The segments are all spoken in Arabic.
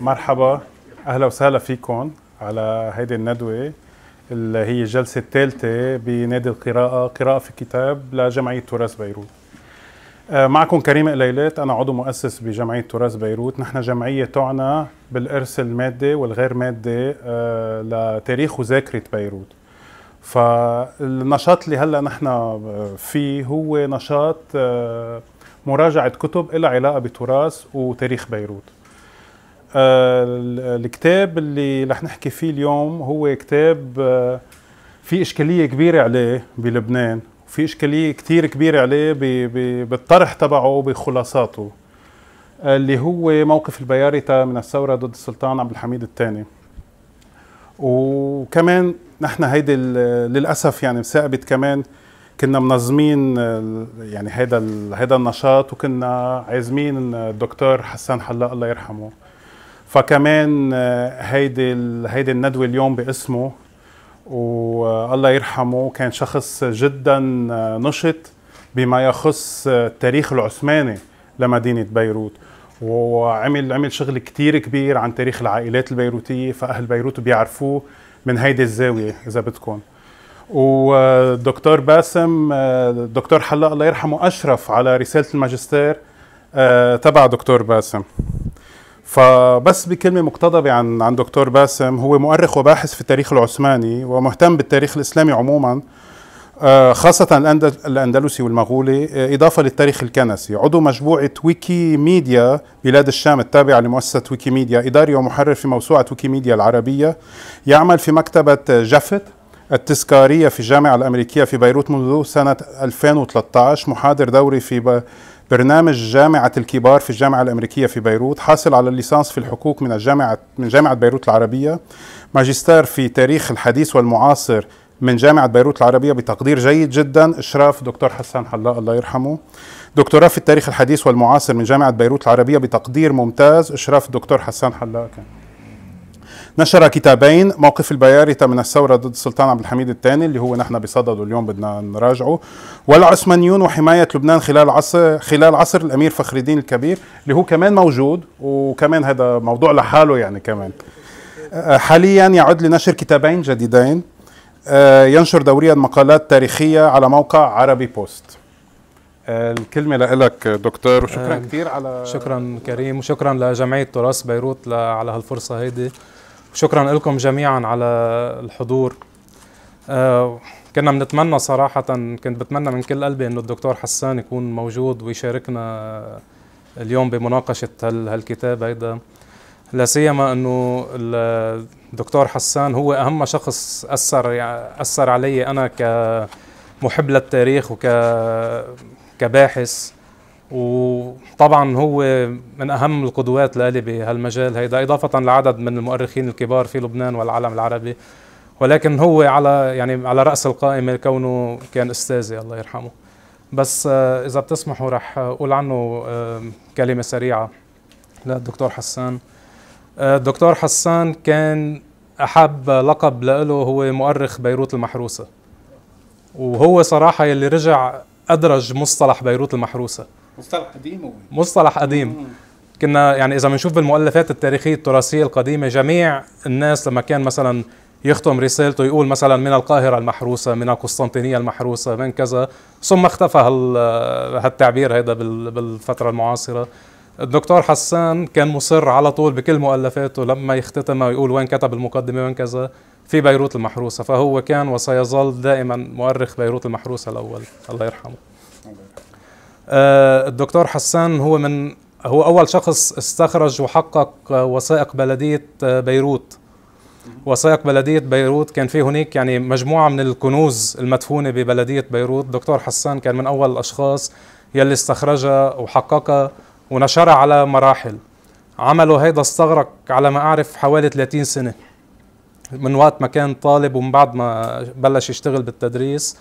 مرحبا اهلا وسهلا فيكم على هيدي الندوه اللي هي الجلسه الثالثه بنادي القراءه قراءه في كتاب لجمعيه تراث بيروت آه، معكم كريم قليلات انا عضو مؤسس بجمعيه تراث بيروت نحن جمعيه تعنى بالارث المادي والغير مادي آه، لتاريخ وذاكره بيروت فالنشاط اللي هلا نحن فيه هو نشاط آه، مراجعه كتب لها علاقه بتراث وتاريخ بيروت آه، الكتاب اللي رح نحكي فيه اليوم هو كتاب آه، في اشكاليه كبيره عليه بلبنان وفي اشكاليه كثير كبيره عليه بالطرح تبعه بخلاصاته اللي هو موقف البيارته من الثوره ضد السلطان عبد الحميد الثاني وكمان نحن هيدي للاسف يعني ثابت كمان كنا منظمين آه، يعني هذا هذا النشاط وكنا عازمين الدكتور حسان حلاق الله يرحمه فكمان آه، هيدي هيدي الندوه اليوم باسمه والله يرحمه كان شخص جدا آه، نشط بما يخص التاريخ العثماني لمدينه بيروت وعمل عمل شغل كثير كبير عن تاريخ العائلات البيروتيه فاهل بيروت بيعرفوه من هيدي الزاويه اذا بدكم ودكتور باسم الدكتور آه، حلا الله يرحمه اشرف على رساله الماجستير آه، تبع دكتور باسم فبس بكلمة مقتضبة عن عن دكتور باسم هو مؤرخ وباحث في التاريخ العثماني ومهتم بالتاريخ الإسلامي عموما آه، خاصة الأندلسي والمغولي آه، إضافة للتاريخ الكنسي عضو مجموعة ويكيميديا بلاد الشام التابعة لمؤسسة ويكيميديا إداري ومحرر في موسوعة ويكيميديا العربية يعمل في مكتبة جافت التذكارية في الجامعة الأمريكية في بيروت منذ سنة 2013 محاضر دوري في برنامج جامعة الكبار في الجامعة الأمريكية في بيروت حاصل على الليسانس في الحقوق من الجامعة من جامعة بيروت العربية ماجستير في تاريخ الحديث والمعاصر من جامعة بيروت العربية بتقدير جيد جدا إشراف دكتور حسان حلاق الله يرحمه دكتوراه في التاريخ الحديث والمعاصر من جامعة بيروت العربية بتقدير ممتاز إشراف الدكتور حسان حلاق كان نشر كتابين موقف البيارتة من الثورة ضد السلطان عبد الحميد الثاني اللي هو نحن بصدده اليوم بدنا نراجعه والعثمانيون وحماية لبنان خلال عصر خلال عصر الأمير فخر الدين الكبير اللي هو كمان موجود وكمان هذا موضوع لحاله يعني كمان آه، حاليا يعد لنشر كتابين جديدين آه، ينشر دوريا مقالات تاريخية على موقع عربي بوست آه، الكلمة لك دكتور وشكرا آه، كثير على شكرا كريم وشكرا لجمعية تراث بيروت على هالفرصة هيدي وشكرا لكم جميعا على الحضور كنا بنتمنى صراحة كنت بتمنى من كل قلبي انه الدكتور حسان يكون موجود ويشاركنا اليوم بمناقشة هالكتاب هيدا لا سيما انه دكتور حسان هو اهم شخص اثر اثر علي انا كمحب للتاريخ وك كباحث وطبعا هو من اهم القدوات لالي بهالمجال هيدا اضافه لعدد من المؤرخين الكبار في لبنان والعالم العربي ولكن هو على يعني على راس القائمه كونه كان استاذي الله يرحمه بس آه، اذا بتسمحوا رح اقول عنه كلمه سريعه للدكتور حسان آه، دكتور حسان كان أحب لقب له هو مؤرخ بيروت المحروسة وهو صراحة يلي رجع أدرج مصطلح بيروت المحروسة مصطلح قديم هو مصطلح قديم كنا يعني إذا بنشوف بالمؤلفات التاريخية التراثية القديمة جميع الناس لما كان مثلا يختم رسالته يقول مثلا من القاهرة المحروسة من القسطنطينية المحروسة من كذا ثم اختفى هالتعبير هذا بالفترة المعاصرة الدكتور حسان كان مصر على طول بكل مؤلفاته لما يختتمها ويقول وين كتب المقدمه وين كذا في بيروت المحروسه فهو كان وسيظل دائما مؤرخ بيروت المحروسه الاول الله يرحمه آه، الدكتور حسان هو من هو اول شخص استخرج وحقق وثائق بلديه آه، بيروت وثائق بلديه بيروت كان في هناك يعني مجموعه من الكنوز المدفونه ببلديه بيروت دكتور حسان كان من اول الاشخاص يلي استخرجها وحققها ونشرها على مراحل عمله هيدا استغرق على ما أعرف حوالي 30 سنة من وقت ما كان طالب ومن بعد ما بلش يشتغل بالتدريس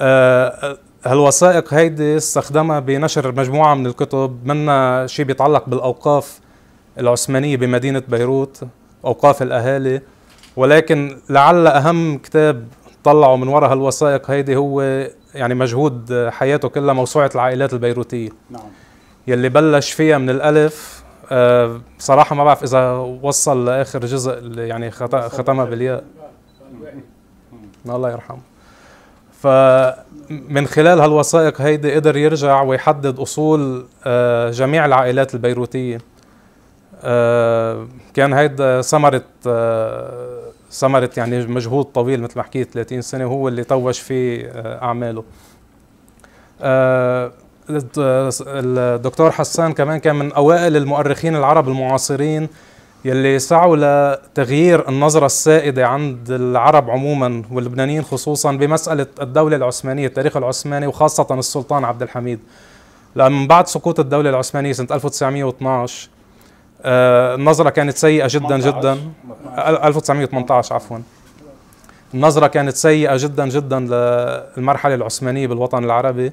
آه، آه، هالوثائق هيدي استخدمها بنشر مجموعة من الكتب منها شيء بيتعلق بالأوقاف العثمانية بمدينة بيروت أوقاف الأهالي ولكن لعل أهم كتاب طلعوا من وراء هالوثائق هيدي هو يعني مجهود حياته كلها موسوعة العائلات البيروتية نعم. يلي بلش فيها من الالف أه بصراحه ما بعرف اذا وصل لاخر جزء اللي يعني ختمها بالياء الله يرحمه من خلال هالوثائق هيدي قدر يرجع ويحدد اصول آه، جميع العائلات البيروتيه آه، كان هيدا ثمره آه، ثمره يعني مجهود طويل مثل ما حكيت 30 سنه هو اللي توج فيه اعماله الدكتور حسان كمان كان من اوائل المؤرخين العرب المعاصرين يلي سعوا لتغيير النظرة السائدة عند العرب عموما واللبنانيين خصوصا بمسألة الدولة العثمانية التاريخ العثماني وخاصة السلطان عبد الحميد لأن بعد سقوط الدولة العثمانية سنة 1912 آه، النظرة كانت سيئة جدا جدا 1918 عفوا النظرة كانت سيئة جدا جدا للمرحلة العثمانية بالوطن العربي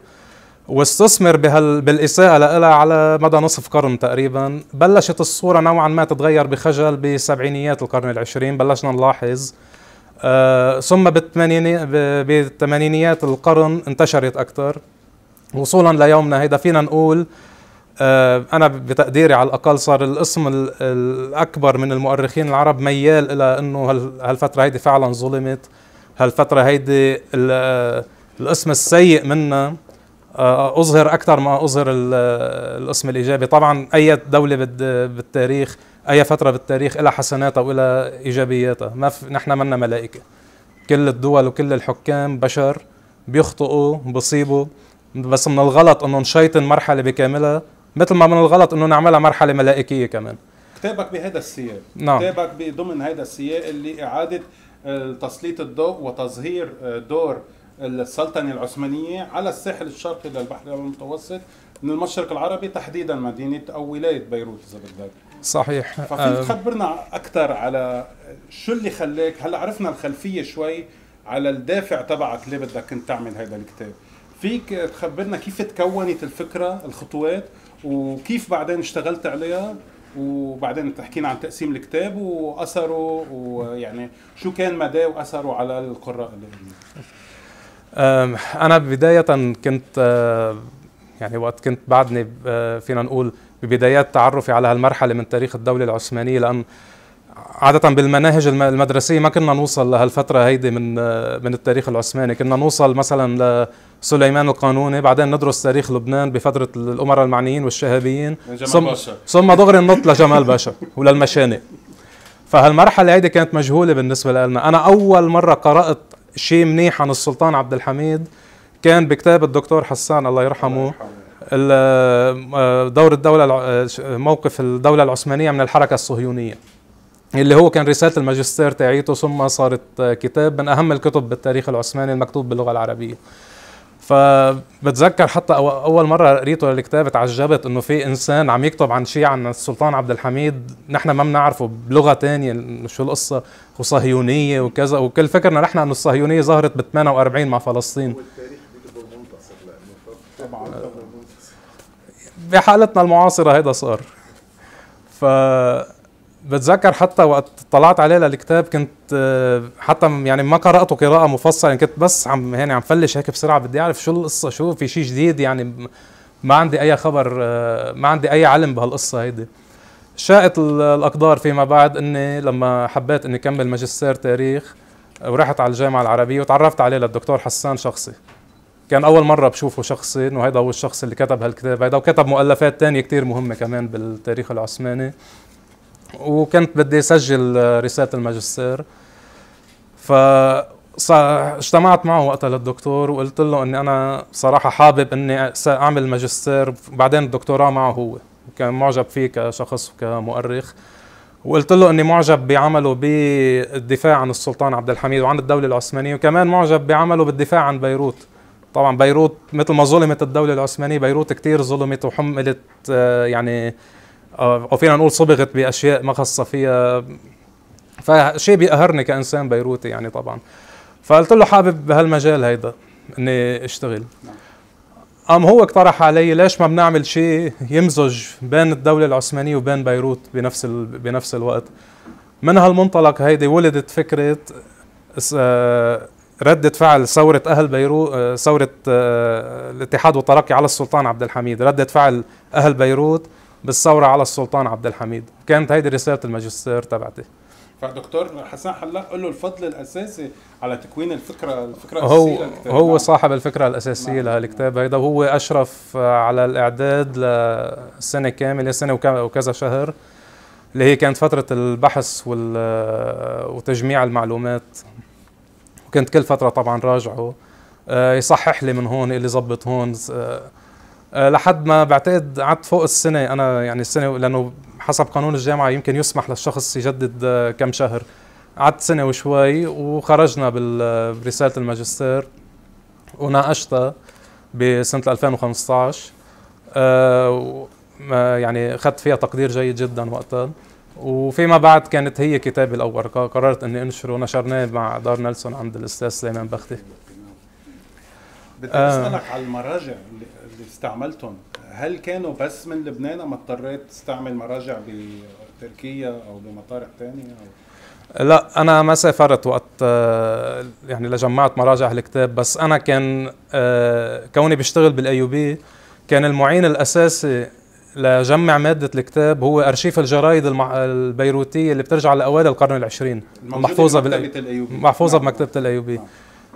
واستثمر بهال... بالإساءة لها على مدى نصف قرن تقريبا بلشت الصورة نوعا ما تتغير بخجل بسبعينيات القرن العشرين بلشنا نلاحظ آه ثم بالثمانينيات القرن انتشرت أكثر وصولا ليومنا هيدا فينا نقول آه أنا بتقديري على الأقل صار الاسم الأكبر من المؤرخين العرب ميال إلى أنه هال... هالفترة هيدي فعلا ظلمت هالفترة هيدي ال... آه، الاسم السيء منا اظهر اكثر ما اظهر القسم الايجابي طبعا اي دوله بالتاريخ اي فتره بالتاريخ لها حسناتها ولها ايجابياتها ما في نحن منا ملائكه كل الدول وكل الحكام بشر بيخطئوا بصيبوا بس من الغلط انه نشيطن مرحله بكاملها مثل ما من الغلط انه نعملها مرحله ملائكيه كمان كتابك بهذا السياق نعم. كتابك ضمن هذا السياق اللي اعاده آه، تسليط الضوء وتظهير آه، دور السلطنة العثمانية على الساحل الشرقي للبحر المتوسط من المشرق العربي تحديدا مدينة أو ولاية بيروت إذا بدك صحيح ففيك آه. تخبرنا أكثر على شو اللي خلاك هلا عرفنا الخلفية شوي على الدافع تبعك ليه بدك كنت تعمل هذا الكتاب فيك تخبرنا كيف تكونت الفكرة الخطوات وكيف بعدين اشتغلت عليها وبعدين تحكينا عن تقسيم الكتاب واثره ويعني شو كان مداه واثره على القراء اللي انا بدايه كنت أه، يعني وقت كنت بعدني أه، فينا نقول ببدايات تعرفي على هالمرحله من تاريخ الدوله العثمانيه لان عادة بالمناهج المدرسية ما كنا نوصل لهالفترة هيدي من أه، من التاريخ العثماني، كنا نوصل مثلا لسليمان القانوني، بعدين ندرس تاريخ لبنان بفترة الأمراء المعنيين والشهابيين ثم ثم دغري ننط لجمال باشا وللمشانق. فهالمرحلة هيدي كانت مجهولة بالنسبة لنا، أنا أول مرة قرأت شيء منيح عن السلطان عبد الحميد كان بكتاب الدكتور حسان الله يرحمه آه، دور الدولة آه، موقف الدولة العثمانية من الحركة الصهيونية اللي هو كان رسالة الماجستير تاعيته ثم صارت كتاب من أهم الكتب بالتاريخ العثماني المكتوب باللغة العربية فبتذكر حتى اول مره قريته الكتاب تعجبت انه في انسان عم يكتب عن شيء عن السلطان عبد الحميد نحن ما بنعرفه بلغه تانية شو القصه وصهيونيه وكذا وكل فكرنا نحن انه الصهيونيه ظهرت ب 48 مع فلسطين بحالتنا المعاصره هيدا صار ف بتذكر حتى وقت طلعت عليه للكتاب كنت آه، حتى يعني ما قراته قراءه مفصله يعني كنت بس عم يعني عم فلش هيك بسرعه بدي اعرف شو القصه شو في شيء جديد يعني ما عندي اي خبر آه، ما عندي اي علم بهالقصه هيدي شاءت الاقدار فيما بعد اني لما حبيت اني اكمل ماجستير تاريخ ورحت على الجامعه العربيه وتعرفت عليه للدكتور حسان شخصي كان اول مره بشوفه شخصي انه هيدا هو الشخص اللي كتب هالكتاب هيدا وكتب مؤلفات تانية كتير مهمه كمان بالتاريخ العثماني وكنت بدي اسجل رساله الماجستير ف اجتمعت معه وقتها للدكتور وقلت له اني انا صراحه حابب اني اعمل ماجستير بعدين الدكتوراه معه هو كان معجب فيه كشخص وكمؤرخ وقلت له اني معجب بعمله بالدفاع عن السلطان عبد الحميد وعن الدوله العثمانيه وكمان معجب بعمله بالدفاع عن بيروت طبعا بيروت مثل ما ظلمت الدوله العثمانيه بيروت كثير ظلمت وحملت آه، يعني آه، او فينا نقول صبغت باشياء ما خاصه فيها فشيء بيقهرني كانسان بيروتي يعني طبعا فقلت له حابب بهالمجال هيدا اني اشتغل قام هو اقترح علي ليش ما بنعمل شيء يمزج بين الدوله العثمانيه وبين بيروت بنفس ال... بنفس الوقت من هالمنطلق هيدي ولدت فكره ردة فعل ثورة أهل بيروت ثورة آه، الاتحاد والترقي على السلطان عبد الحميد ردة فعل أهل بيروت بالثوره على السلطان عبد الحميد كانت هيدي رساله الماجستير تبعتي فدكتور حسن حلاق قول له الفضل الاساسي على تكوين الفكره الفكره هو الاساسيه هو نعم. صاحب الفكره الاساسيه نعم. لهالكتاب هيدا وهو اشرف على الاعداد لسنه كامله سنه وكذا شهر اللي هي كانت فتره البحث وتجميع المعلومات وكنت كل فتره طبعا راجعه آه، يصحح لي من هون اللي زبط هون آه، آه، لحد ما بعتقد قعدت فوق السنه انا يعني السنه لانه حسب قانون الجامعه يمكن يسمح للشخص يجدد آه، كم شهر قعدت سنه وشوي وخرجنا آه، برساله الماجستير وناقشتها بسنه 2015 يعني اخذت فيها تقدير جيد جدا وقتها وفيما بعد كانت هي كتابي الاول قررت اني انشره ونشرناه مع دار نيلسون عند الاستاذ سليمان بختي بدي آه. اسالك على المراجع اللي استعملتهم هل كانوا بس من لبنان ما اضطريت تستعمل مراجع بتركيا او بمطارح ثانيه أو لا انا ما سافرت وقت آه، يعني لجمعت مراجع الكتاب بس انا كان آه، كوني بشتغل بالايوبي كان المعين الاساسي لجمع مادة الكتاب هو أرشيف الجرايد البيروتية اللي بترجع لأوائل القرن العشرين محفوظة الايوبي محفوظة نعم. بمكتبة الأيوبي نعم.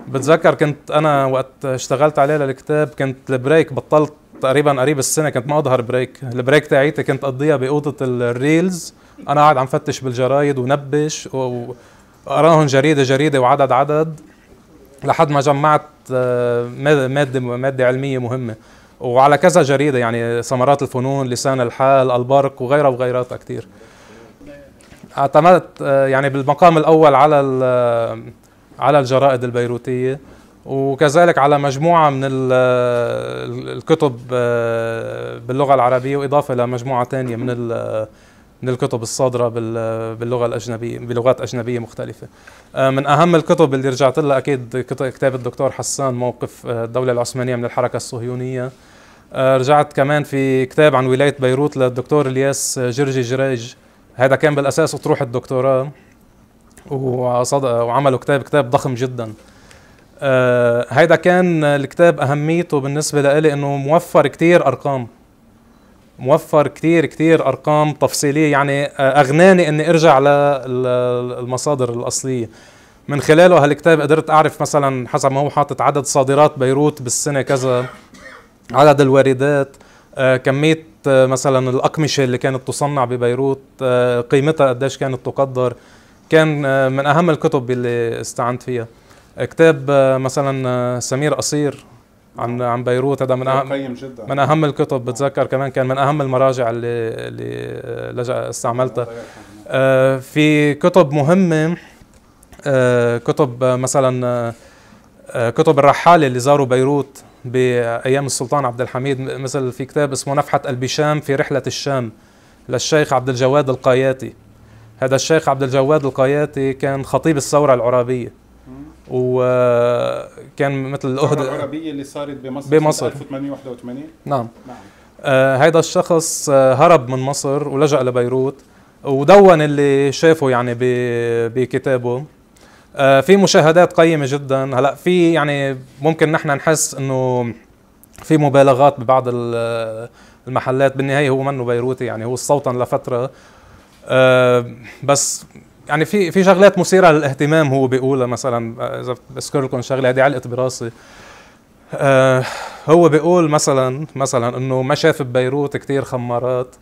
بتذكر كنت انا وقت اشتغلت عليه للكتاب كنت البريك بطلت تقريبا قريب السنه كنت ما اظهر بريك البريك تاعيتي كنت اقضيها باوضه الريلز انا قاعد عم فتش بالجرايد ونبش وقراهم جريده جريده وعدد عدد لحد ما جمعت آه، ماده ماده علميه مهمه وعلى كذا جريده يعني ثمرات الفنون لسان الحال البرق وغيرها وغيراتها كثير اعتمدت آه، يعني بالمقام الاول على على الجرائد البيروتية وكذلك على مجموعة من الكتب آه، باللغة العربية وإضافة لمجموعة ثانية من من الكتب الصادرة باللغة الأجنبية بلغات أجنبية مختلفة آه، من أهم الكتب اللي رجعت لها أكيد كتاب الدكتور حسان موقف آه، الدولة العثمانية من الحركة الصهيونية رجعت كمان في كتاب عن ولاية بيروت للدكتور الياس جرجي جريج هذا كان بالأساس أطروحة الدكتوراه وعملوا كتاب كتاب ضخم جدا آه هيدا كان الكتاب اهميته بالنسبه لإلي انه موفر كتير ارقام موفر كتير كتير ارقام تفصيليه يعني آه، اغناني اني ارجع للمصادر الاصليه من خلاله هالكتاب قدرت اعرف مثلا حسب ما هو حاطط عدد صادرات بيروت بالسنه كذا عدد الواردات آه كميه آه مثلا الاقمشه اللي كانت تصنع ببيروت آه قيمتها قديش كانت تقدر كان آه، من أهم الكتب اللي استعنت فيها كتاب آه، مثلا آه، سمير قصير عن عن بيروت هذا من اهم من اهم الكتب بتذكر كمان كان من اهم المراجع اللي اللي لجأ استعملتها في كتب مهمه كتب مثلا كتب الرحاله اللي زاروا بيروت بايام السلطان عبد الحميد مثل في كتاب اسمه نفحه البشام في رحله الشام للشيخ عبد الجواد القاياتي هذا الشيخ عبد الجواد القياتي كان خطيب الثورة العرابية وكان آه، مثل الأهدى العربية اللي صارت بمصر بمصر 1881 نعم نعم هذا آه، الشخص آه، هرب من مصر ولجأ لبيروت ودون اللي شافه يعني بكتابه في مشاهدات قيمة جدا هلا في يعني ممكن نحن نحس انه في مبالغات ببعض المحلات بالنهاية هو منه بيروتي يعني هو استوطن لفترة بس يعني في في شغلات مثيره للاهتمام هو بيقولها مثلا اذا بذكر لكم شغله هذه علقت براسي آه، هو بيقول مثلا مثلا انه ما شاف ببيروت كثير خمارات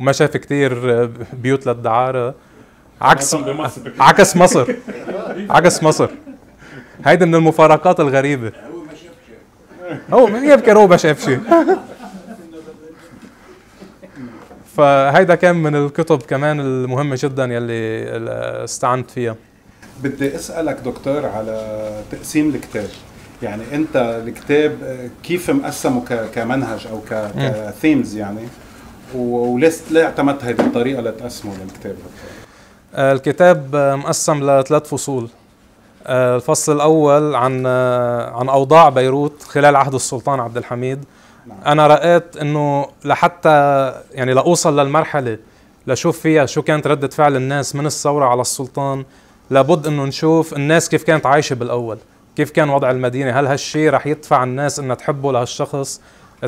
وما شاف كثير بيوت للدعاره عكس عكس مصر عكس مصر هيدي من المفارقات الغريبه هو ما شاف شيء هو يبكر هو ما شاف شيء فهيدا كان من الكتب كمان المهمه جدا يلي استعنت فيها بدي اسالك دكتور على تقسيم الكتاب يعني انت الكتاب كيف مقسمه كمنهج او كثيمز يعني وليش ليه اعتمدت هذه الطريقه لتقسمه للكتاب آه، الكتاب مقسم لثلاث فصول آه، الفصل الاول عن آه، عن اوضاع بيروت خلال عهد السلطان عبد الحميد انا رأيت انه لحتى يعني لاوصل للمرحله لشوف فيها شو كانت ردة فعل الناس من الثورة على السلطان لابد انه نشوف الناس كيف كانت عايشة بالاول كيف كان وضع المدينة هل هالشيء رح يدفع الناس انها تحبه لهالشخص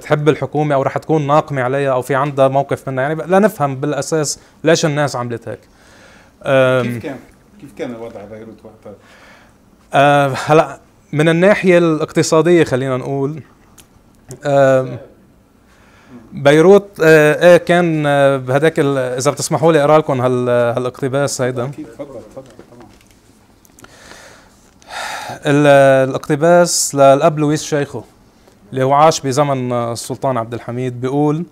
تحب الحكومة او رح تكون ناقمة عليها او في عندها موقف منها يعني لا نفهم بالاساس ليش الناس عملت هيك كيف كان كيف كان الوضع بيروت وقتها؟ أه، هلا من الناحية الاقتصادية خلينا نقول بيروت آه، ايه كان آه، بهداك اذا بتسمحوا لي اقرا لكم هالاقتباس هيدا اكيد تفضل تفضل الاقتباس للاب لويس شيخه اللي هو عاش بزمن السلطان عبد الحميد بيقول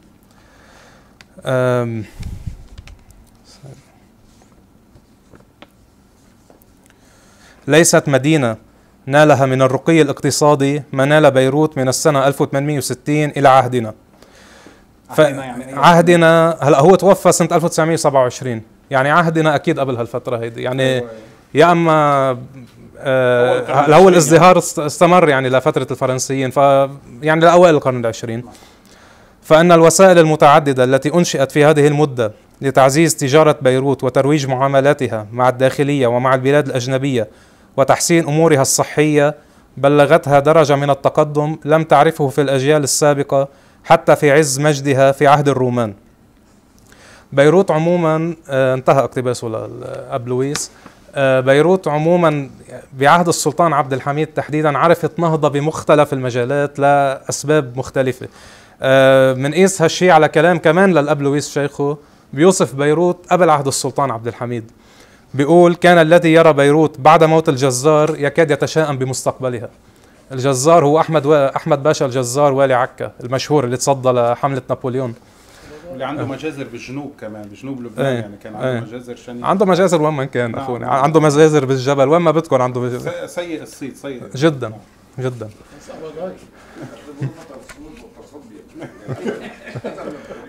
ليست مدينة نالها من الرقي الاقتصادي ما نال بيروت من السنة 1860 إلى عهدنا يعني عهدنا هلا هو توفى سنة 1927 يعني عهدنا أكيد قبل هالفترة هيدي يعني أيوة. يا اما آه هو الازدهار استمر يعني لفتره الفرنسيين ف يعني لاوائل القرن العشرين فان الوسائل المتعدده التي انشئت في هذه المده لتعزيز تجاره بيروت وترويج معاملاتها مع الداخليه ومع البلاد الاجنبيه وتحسين امورها الصحيه بلغتها درجه من التقدم لم تعرفه في الاجيال السابقه حتى في عز مجدها في عهد الرومان. بيروت عموما آه، انتهى اقتباسه لاب لويس آه، بيروت عموما بعهد السلطان عبد الحميد تحديدا عرفت نهضه بمختلف المجالات لاسباب مختلفه. بنقيس آه، هالشيء على كلام كمان للاب لويس شيخه بيوصف بيروت قبل عهد السلطان عبد الحميد بيقول كان الذي يرى بيروت بعد موت الجزار يكاد يتشائم بمستقبلها الجزار هو احمد و... احمد باشا الجزار والي عكا المشهور اللي تصدى لحمله نابليون اللي عنده آه. مجازر بالجنوب كمان بجنوب لبنان آه. يعني كان آه. عنده مجازر شنيعه عنده مجازر وين كان نعم اخونا عنده مجازر بالجبل وين ما بدكم عنده مجازر. سيء الصيت سيء جدا جدا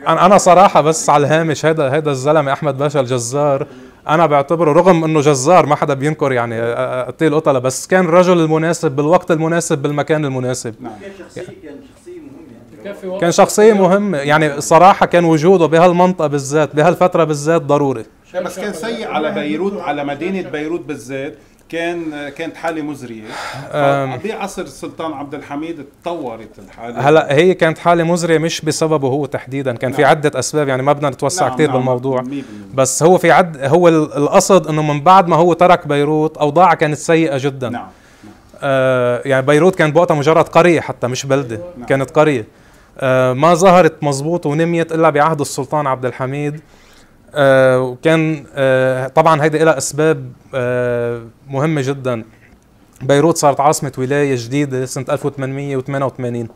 انا صراحه بس على الهامش هذا هذا الزلمه احمد باشا الجزار انا بعتبره رغم انه جزار ما حدا بينكر يعني قتيل قتله بس كان الرجل المناسب بالوقت المناسب بالمكان المناسب نعم. كان شخصيه مهمه يعني. كان شخصيه مهمه يعني صراحه كان وجوده بهالمنطقه بالذات بهالفتره بالذات ضروري بس كان سيء على بيروت على مدينه بيروت بالذات كان كانت حاله مزريه بعصر السلطان عبد الحميد تطورت الحاله هلا هي كانت حاله مزريه مش بسببه هو تحديدا كان نعم. في عده اسباب يعني ما بدنا نتوسع نعم كثير نعم بالموضوع ميبنى. بس هو في عد هو القصد انه من بعد ما هو ترك بيروت أوضاع كانت سيئه جدا نعم. نعم. آه يعني بيروت كانت بوقتها مجرد قريه حتى مش بلده نعم. كانت قريه آه ما ظهرت مزبوط ونميت الا بعهد السلطان عبد الحميد آه، وكان آه، طبعا هيدا لها اسباب آه، مهمه جدا بيروت صارت عاصمه ولايه جديده سنه 1888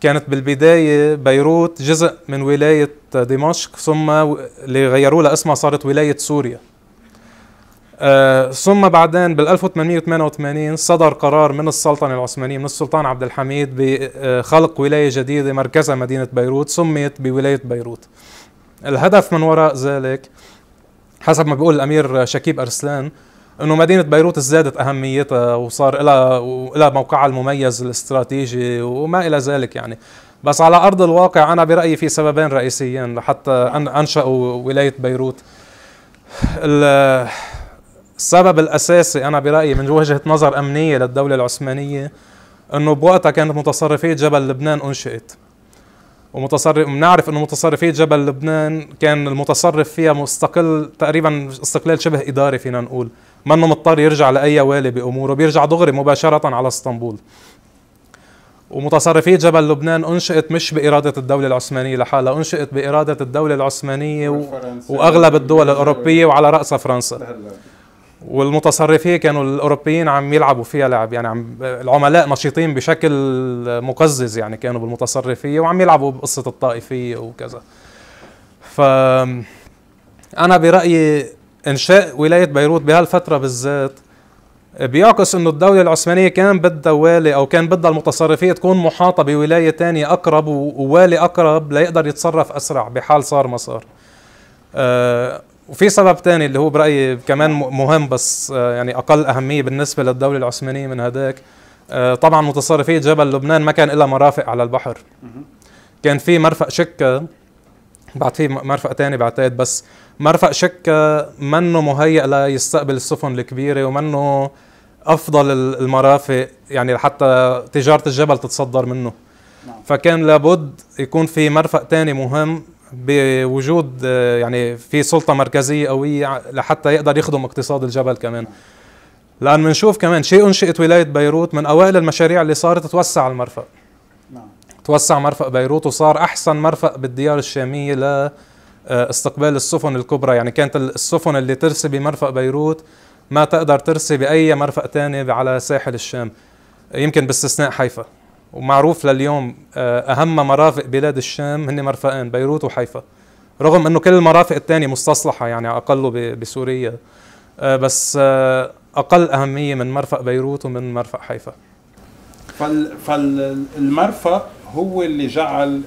كانت بالبداية بيروت جزء من ولاية دمشق ثم اللي غيروا لها اسمها صارت ولاية سوريا ثم بعدين بال 1888 صدر قرار من السلطنة العثمانية من السلطان عبد الحميد بخلق ولاية جديدة مركزها مدينة بيروت سميت بولاية بيروت الهدف من وراء ذلك حسب ما بيقول الامير شكيب ارسلان انه مدينه بيروت ازدادت اهميتها وصار لها لها موقعها المميز الاستراتيجي وما الى ذلك يعني بس على ارض الواقع انا برايي في سببين رئيسيين لحتى انشأوا ولايه بيروت السبب الاساسي انا برايي من وجهه نظر امنيه للدوله العثمانيه انه بوقتها كانت متصرفيه جبل لبنان انشئت ومتصرف بنعرف انه متصرفيه جبل لبنان كان المتصرف فيها مستقل تقريبا استقلال شبه اداري فينا نقول منه مضطر يرجع لاي والي باموره بيرجع دغري مباشره على اسطنبول ومتصرفيه جبل لبنان انشئت مش بإرادة الدولة العثمانية لحالها انشئت بإرادة الدولة العثمانية و... وأغلب الدول الأوروبية وعلى رأسها فرنسا والمتصرفيه كانوا الاوروبيين عم يلعبوا فيها لعب يعني عم العملاء نشيطين بشكل مقزز يعني كانوا بالمتصرفيه وعم يلعبوا بقصه الطائفيه وكذا ف انا برايي انشاء ولايه بيروت بهالفتره بالذات بيعكس انه الدولة العثمانية كان بدها والي او كان بدها المتصرفية تكون محاطة بولاية تانية اقرب ووالي اقرب ليقدر يتصرف اسرع بحال صار ما صار. آه، وفي سبب ثاني اللي هو برايي كمان مهم بس آه، يعني اقل اهميه بالنسبه للدوله العثمانيه من هداك آه، طبعا متصرفية جبل لبنان ما كان لها مرافق على البحر كان في مرفق شكه بعد في مرفق تاني بعتقد بس مرفق شكة منه مهيئ ليستقبل السفن الكبيرة ومنه أفضل المرافق يعني حتى تجارة الجبل تتصدر منه نعم. فكان لابد يكون في مرفق تاني مهم بوجود آه، يعني في سلطه مركزيه قويه لحتى يقدر يخدم اقتصاد الجبل كمان لان بنشوف كمان شيء انشئت ولايه بيروت من اوائل المشاريع اللي صارت توسع المرفأ نعم توسع مرفأ بيروت وصار احسن مرفأ بالديار الشاميه لاستقبال السفن الكبرى يعني كانت السفن اللي ترسي بمرفأ بيروت ما تقدر ترسي باي مرفأ ثاني على ساحل الشام يمكن باستثناء حيفا ومعروف لليوم آه، اهم مرافق بلاد الشام هن مرفقين بيروت وحيفا رغم انه كل المرافق الثانيه مستصلحه يعني اقله بسوريا آه، بس آه، اقل اهميه من مرفق بيروت ومن مرفق حيفا فال فالمرفق هو اللي جعل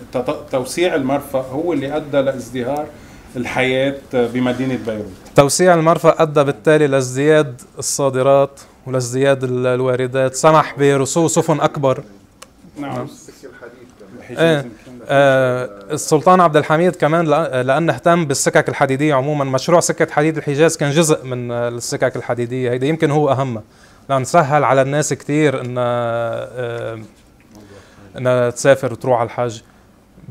توسيع المرفق هو اللي ادى لازدهار الحياه بمدينه بيروت توسيع المرفق ادى بالتالي لازدياد الصادرات ولازدياد الواردات سمح برسوم سفن اكبر نعم آه آه السلطان عبد الحميد كمان لأنه اهتم بالسكك الحديدية عموما مشروع سكة حديد الحجاز كان جزء من السكك الحديدية هيدا يمكن هو أهمها لأن سهل على الناس كثير إن آه إنها تسافر وتروح على الحج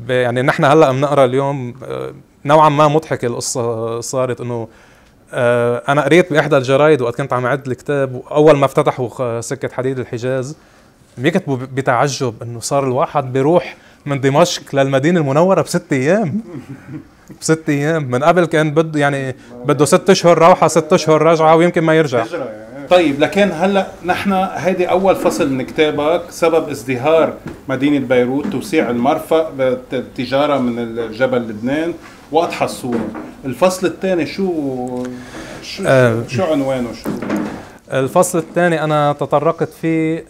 يعني نحن هلا بنقرا اليوم آه، نوعا ما مضحكة القصة صارت إنه آه، أنا قريت بإحدى الجرايد وقت كنت عم أعد الكتاب وأول ما افتتحوا سكة حديد الحجاز بيكتبوا بتعجب انه صار الواحد بيروح من دمشق للمدينه المنوره بست ايام بست ايام من قبل كان بده يعني بده ست اشهر روحه ست اشهر رجعه ويمكن ما يرجع يعني. طيب لكن هلا نحن هيدي اول فصل من كتابك سبب ازدهار مدينه بيروت توسيع المرفق بالتجاره من جبل لبنان واضحه الصوره الفصل الثاني شو شو, آه، شو عنوانه شو الفصل الثاني أنا تطرقت فيه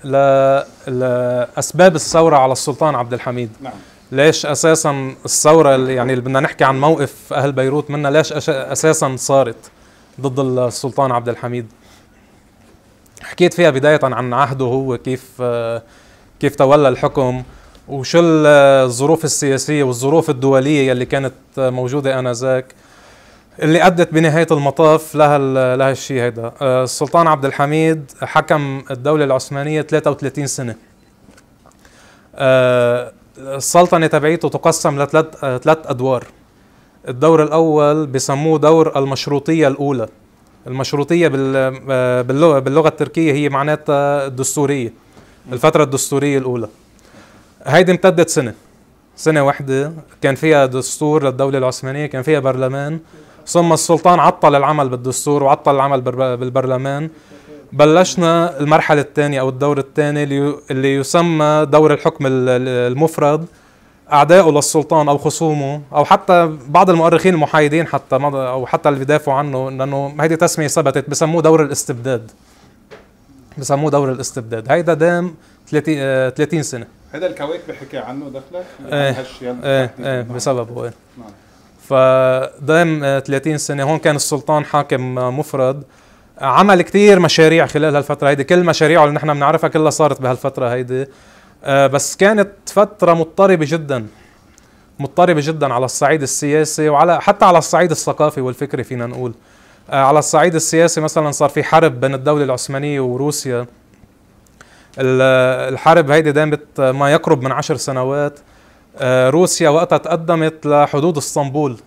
لأسباب الثورة على السلطان عبد الحميد نعم. ليش أساسا الثورة اللي يعني اللي بدنا نحكي عن موقف أهل بيروت منها ليش أساسا صارت ضد السلطان عبد الحميد حكيت فيها بداية عن عهده هو كيف كيف تولى الحكم وشو الظروف السياسية والظروف الدولية اللي كانت موجودة آنذاك اللي ادت بنهايه المطاف لها لها الشيء هذا آه، السلطان عبد الحميد حكم الدوله العثمانيه 33 سنه آه، السلطنه تبعيته تقسم لثلاث آه، ثلاث ادوار الدور الاول بسموه دور المشروطيه الاولى المشروطيه باللغه باللغه التركيه هي معناتها الدستوريه الفتره الدستوريه الاولى هيدي امتدت سنه سنه واحده كان فيها دستور للدوله العثمانيه كان فيها برلمان ثم السلطان عطل العمل بالدستور وعطل العمل بالبرلمان بلشنا المرحلة الثانية أو الدور الثاني اللي يسمى دور الحكم المفرد أعدائه للسلطان أو خصومه أو حتى بعض المؤرخين المحايدين حتى أو حتى اللي بيدافعوا عنه لأنه هذه تسمية ثبتت بسموه دور الاستبداد بسموه دور الاستبداد هيدا دام 30 آه، سنة هذا الكويك حكى عنه دخلك ايه يعني ايه, ايه بسببه ايه نعم. فضمن آه، 30 سنه هون كان السلطان حاكم آه، مفرد آه، عمل كثير مشاريع خلال هالفتره هيدي كل مشاريعه اللي نحن بنعرفها كلها صارت بهالفتره هيدي بس كانت فتره مضطربه جدا مضطربه جدا على الصعيد السياسي وعلى حتى على الصعيد الثقافي والفكري فينا نقول على الصعيد السياسي مثلا صار في حرب بين الدوله العثمانيه وروسيا الحرب هيدي دامت ما يقرب من عشر سنوات آه، روسيا وقتها تقدمت لحدود اسطنبول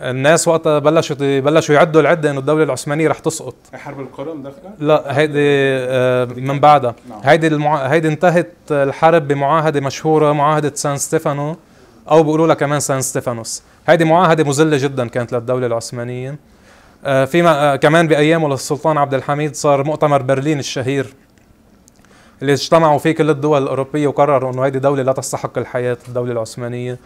الناس وقتها بلشوا بلشوا يعدوا العده انه الدوله العثمانيه رح تسقط حرب القرم دخلت لا هيدي آه، من بعدها نعم. هيدي المع... هيدي انتهت الحرب بمعاهده مشهوره معاهده سان ستيفانو او بيقولوا لها كمان سان ستيفانوس هيدي معاهده مذله جدا كانت للدوله العثمانيه آه، فيما كمان بايامه للسلطان عبد الحميد صار مؤتمر برلين الشهير اللي اجتمعوا فيه كل الدول الاوروبيه وقرروا انه هيدي دوله لا تستحق الحياه الدوله العثمانيه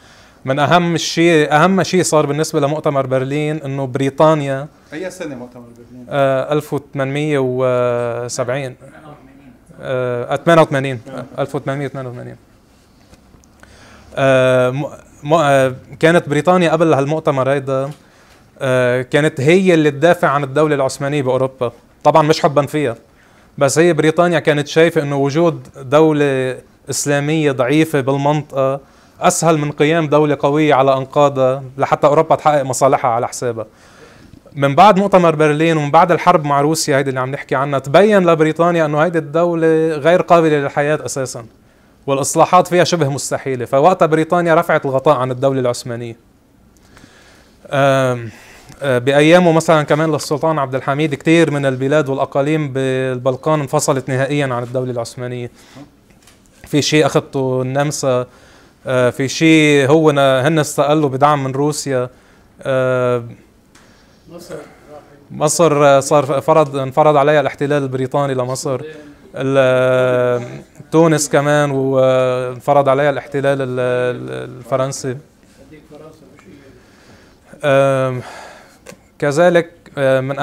من اهم الشيء اهم شيء صار بالنسبه لمؤتمر برلين انه بريطانيا اي سنه مؤتمر برلين؟ آه 1870 آه 88 1888 نعم. آه،, آه كانت بريطانيا قبل هالمؤتمر هيدا آه كانت هي اللي تدافع عن الدوله العثمانيه باوروبا طبعا مش حبا فيها بس هي بريطانيا كانت شايفه انه وجود دوله اسلاميه ضعيفه بالمنطقه اسهل من قيام دوله قويه على انقاضها لحتى اوروبا تحقق مصالحها على حسابها من بعد مؤتمر برلين ومن بعد الحرب مع روسيا هيدي اللي عم نحكي عنها تبين لبريطانيا انه هيدي الدوله غير قابله للحياه اساسا والاصلاحات فيها شبه مستحيله فوقتها بريطانيا رفعت الغطاء عن الدوله العثمانيه آه، بايامه مثلا كمان للسلطان عبد الحميد كثير من البلاد والاقاليم بالبلقان انفصلت نهائيا عن الدوله العثمانيه في شيء اخذته النمسا آه، في شيء هو هن استقلوا بدعم من روسيا آه، مصر مصر صار فرض انفرض عليها الاحتلال البريطاني لمصر تونس كمان وانفرض عليها الاحتلال الفرنسي كذلك آه، من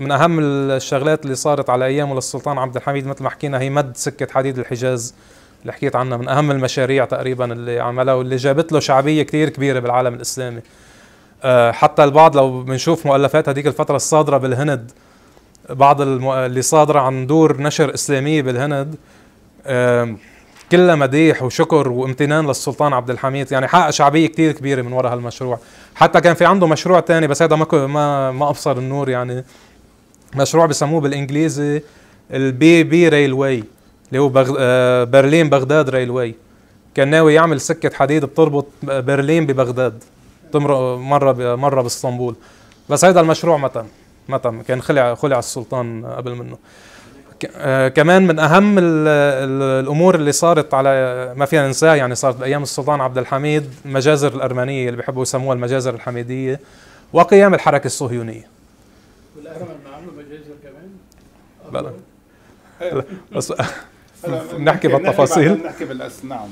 من اهم الشغلات اللي صارت على ايامه للسلطان عبد الحميد مثل ما حكينا هي مد سكه حديد الحجاز اللي حكيت عنها من اهم المشاريع تقريبا اللي عملها واللي جابت له شعبيه كثير كبيره بالعالم الاسلامي آه، حتى البعض لو بنشوف مؤلفات هذيك الفتره الصادره بالهند بعض اللي صادره عن دور نشر اسلاميه بالهند كلها مديح وشكر وامتنان للسلطان عبد الحميد يعني حقق شعبيه كثير كبيره من وراء هالمشروع حتى كان في عنده مشروع ثاني بس هذا ما ما ما ابصر النور يعني مشروع بسموه بالانجليزي البي بي ريلوي اللي هو بغ... آه، برلين بغداد ريلوي كان ناوي يعمل سكه حديد بتربط برلين ببغداد تمر مره ب... مره باسطنبول بس هذا المشروع ما تم ما تم كان خلع خلع السلطان قبل منه آه، كمان من اهم الامور اللي صارت على ما فينا ننساه يعني صارت بايام السلطان عبد الحميد مجازر الارمنيه اللي بيحبوا يسموها المجازر الحميديه وقيام الحركه الصهيونيه والارمن عملوا مجازر كمان بلا أيوة. بس نحكي بالتفاصيل نحكي بالاسم نعم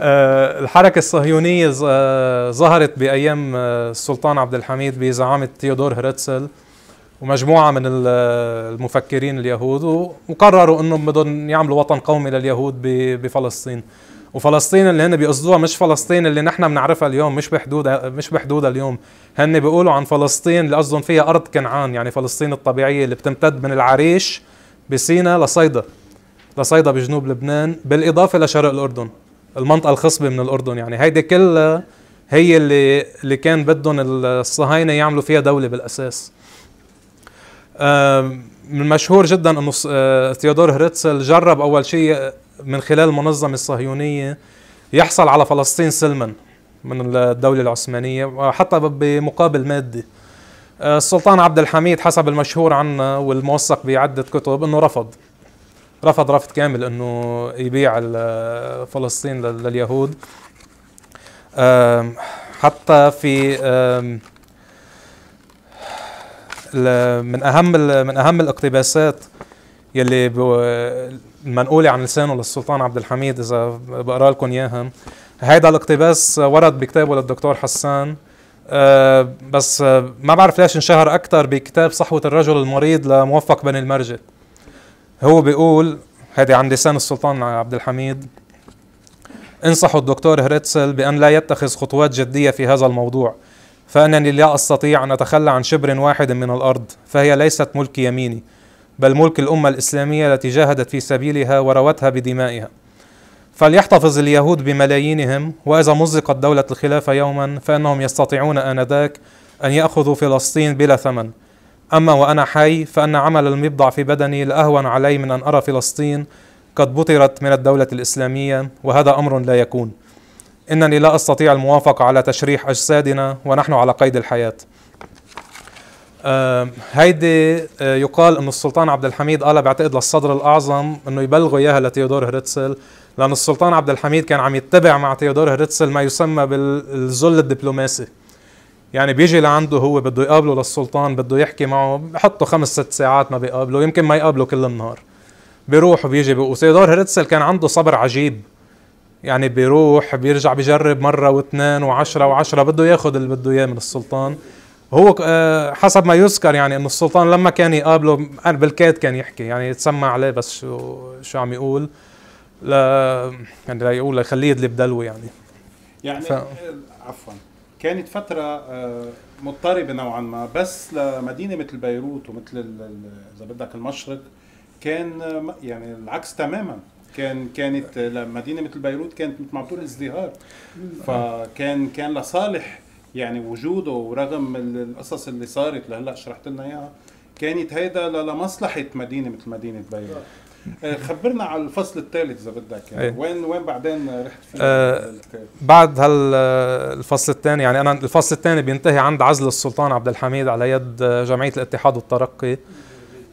آه، الحركة الصهيونية آه، ظهرت بأيام السلطان عبد الحميد بزعامة تيودور هرتسل ومجموعه من المفكرين اليهود وقرروا انهم بدهم يعملوا وطن قومي لليهود بفلسطين وفلسطين اللي هن بيقصدوها مش فلسطين اللي نحن بنعرفها اليوم مش بحدودها مش بحدودها اليوم هن بيقولوا عن فلسطين اللي قصدهم فيها ارض كنعان يعني فلسطين الطبيعيه اللي بتمتد من العريش بسينا لصيدا لصيدا بجنوب لبنان بالاضافه لشرق الاردن المنطقه الخصبه من الاردن يعني هيدي كلها هي اللي اللي كان بدهم الصهاينه يعملوا فيها دوله بالاساس من المشهور جدا انه تيودور آه، هرتزل جرب اول شيء آه، من خلال المنظمه الصهيونيه يحصل على فلسطين سلما من الدوله العثمانيه وحتى بمقابل مادي آه، السلطان عبد الحميد حسب المشهور عنا والموثق بعده كتب انه رفض رفض رفض كامل انه يبيع فلسطين لليهود حتى في من اهم من اهم الاقتباسات يلي منقولة عن لسانه للسلطان عبد الحميد اذا بقرا لكم اياها هيدا الاقتباس ورد بكتابه للدكتور حسان أه بس ما بعرف ليش انشهر اكثر بكتاب صحوه الرجل المريض لموفق بن المرجي هو بيقول هذه عن لسان السلطان عبد الحميد انصح الدكتور هرتسل بأن لا يتخذ خطوات جدية في هذا الموضوع فانني لا استطيع ان اتخلى عن شبر واحد من الارض فهي ليست ملك يميني بل ملك الامه الاسلاميه التي جاهدت في سبيلها وروتها بدمائها فليحتفظ اليهود بملايينهم واذا مزقت دوله الخلافه يوما فانهم يستطيعون انذاك ان ياخذوا فلسطين بلا ثمن اما وانا حي فان عمل المبضع في بدني لاهون علي من ان ارى فلسطين قد بطرت من الدوله الاسلاميه وهذا امر لا يكون إنني لا أستطيع الموافقة على تشريح أجسادنا ونحن على قيد الحياة هيدي آه، يقال أن السلطان عبد الحميد قال بعتقد للصدر الأعظم أنه يبلغوا إياها لتيودور هرتسل لأن السلطان عبد الحميد كان عم يتبع مع تيودور هرتسل ما يسمى بالذل الدبلوماسي يعني بيجي لعنده هو بده يقابله للسلطان بده يحكي معه بحطه خمس ست ساعات ما بيقابله يمكن ما يقابله كل النهار بيروح وبيجي بيقول تيودور هرتسل كان عنده صبر عجيب يعني بيروح بيرجع بجرب مرة واثنين وعشرة وعشرة بده ياخذ اللي بده اياه من السلطان هو آه، حسب ما يذكر يعني انه السلطان لما كان يقابله بالكاد كان يحكي يعني يتسمع عليه بس شو شو عم يقول ل يعني ليقول ليخليه يدلب دلو يعني يعني ف... إيه، عفوا كانت فترة آه، مضطربة نوعا ما بس لمدينة مثل بيروت ومثل إذا بدك المشرق كان يعني العكس تماما كان كانت مدينه مثل بيروت كانت مثل ما بتقول ازدهار فكان كان لصالح يعني وجوده ورغم القصص اللي صارت لهلا شرحت لنا اياها كانت هيدا لمصلحه مدينه مثل مدينه بيروت آه، خبرنا على الفصل الثالث اذا بدك يعني أيه. وين وين بعدين رحت فيه أه بعد هال الفصل الثاني يعني انا الفصل الثاني بينتهي عند عزل السلطان عبد الحميد على يد جمعيه الاتحاد والترقي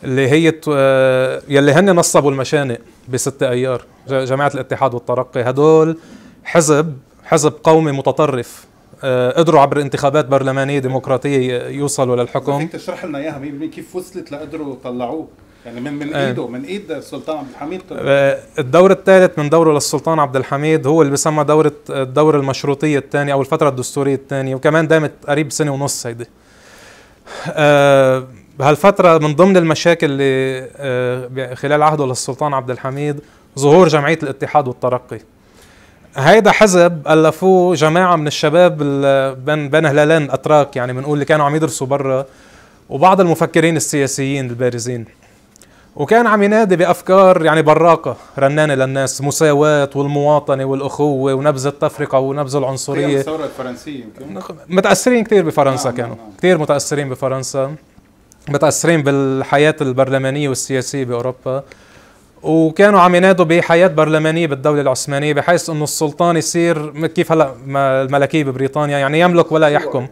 اللي هي آه، يلي هن نصبوا المشانق بستة ايار جماعه الاتحاد والترقي هدول حزب حزب قومي متطرف آه، قدروا عبر انتخابات برلمانيه ديمقراطيه يوصلوا للحكم فيك تشرح لنا اياها كيف وصلت لقدروا طلعوه يعني من من آه. ايده من ايد السلطان عبد الحميد الدور الثالث من دوره للسلطان عبد الحميد هو اللي بسمى دورة الدور المشروطية الثانية أو الفترة الدستورية الثانية وكمان دامت قريب سنة ونص هيدي بهالفترة من ضمن المشاكل اللي آه، خلال عهده للسلطان عبد الحميد ظهور جمعية الاتحاد والترقي هيدا حزب ألفوه جماعة من الشباب بين بين هلالين الأتراك يعني بنقول اللي كانوا عم يدرسوا برا وبعض المفكرين السياسيين البارزين وكان عم ينادي بأفكار يعني براقة رنانة للناس مساواة والمواطنة والأخوة ونبذ التفرقة ونبذ العنصرية الثورة الفرنسية متأثرين كثير بفرنسا نعم كانوا نعم. نعم. كثير متأثرين بفرنسا متاثرين بالحياه البرلمانيه والسياسيه باوروبا وكانوا عم ينادوا بحياه برلمانيه بالدوله العثمانيه بحيث انه السلطان يصير كيف هلا الملكيه ببريطانيا يعني يملك ولا يحكم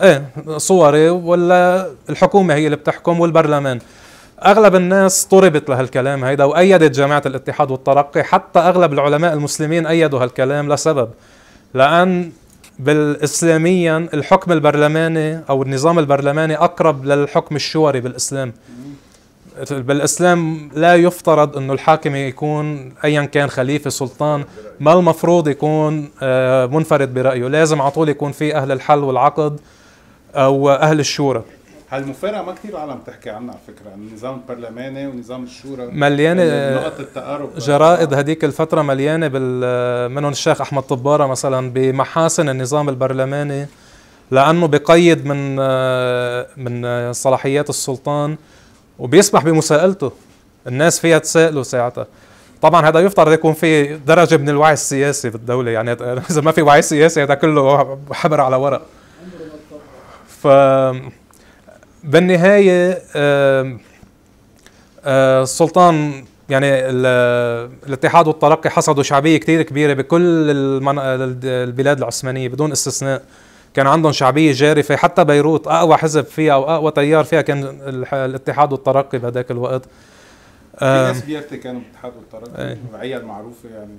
ايه صوري ولا الحكومه هي اللي بتحكم والبرلمان اغلب الناس طربت لهالكلام هيدا وايدت جامعه الاتحاد والترقي حتى اغلب العلماء المسلمين ايدوا هالكلام لسبب لان بالاسلاميا الحكم البرلماني او النظام البرلماني اقرب للحكم الشوري بالاسلام بالاسلام لا يفترض انه الحاكم يكون ايا كان خليفه سلطان ما المفروض يكون آه، منفرد برايه لازم على طول يكون في اهل الحل والعقد او اهل الشورى هالمفارقه ما كثير العالم بتحكي عنها على فكره النظام يعني البرلماني ونظام الشورى مليانه نقط التقارب جرائد هذيك الفتره مليانه بال منهم الشيخ احمد طباره مثلا بمحاسن النظام البرلماني لانه بقيد من من صلاحيات السلطان وبيسمح بمساءلته الناس فيها تسائله ساعتها طبعا هذا يفترض يكون في درجه من الوعي السياسي بالدوله يعني اذا ما في وعي سياسي هذا كله حبر على ورق ف بالنهايه السلطان يعني الاتحاد والترقي حصدوا شعبيه كثير كبيره بكل البلاد العثمانيه بدون استثناء كان عندهم شعبيه جارفه حتى بيروت اقوى حزب فيها او اقوى تيار فيها كان الاتحاد والترقي بهذاك الوقت في ناس بيرتي كانوا الاتحاد والترقي نوعيه معروفه يعني